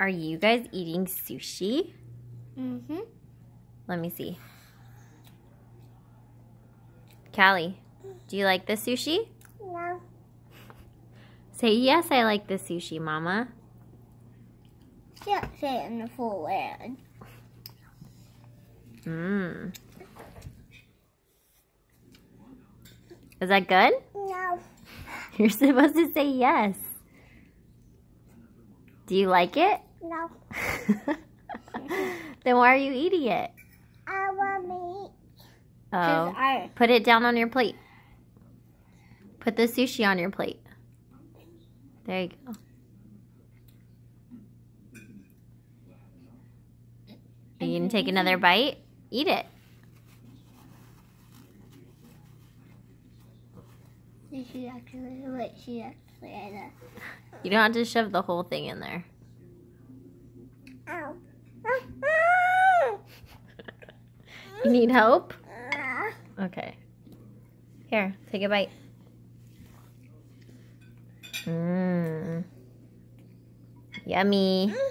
Are you guys eating sushi? Mm-hmm. Let me see. Callie, do you like the sushi? No. Say, yes, I like the sushi, Mama. Can't say it in the full word. Mmm. Is that good? No. You're supposed to say yes. Do you like it? No. then why are you eating it? I want to eat. Oh. I... Put it down on your plate. Put the sushi on your plate. There you go. Are you going to take another bite? Eat it. She actually, she actually, You don't have to shove the whole thing in there you need help? Okay. Here, take a bite. Mmm. Yummy.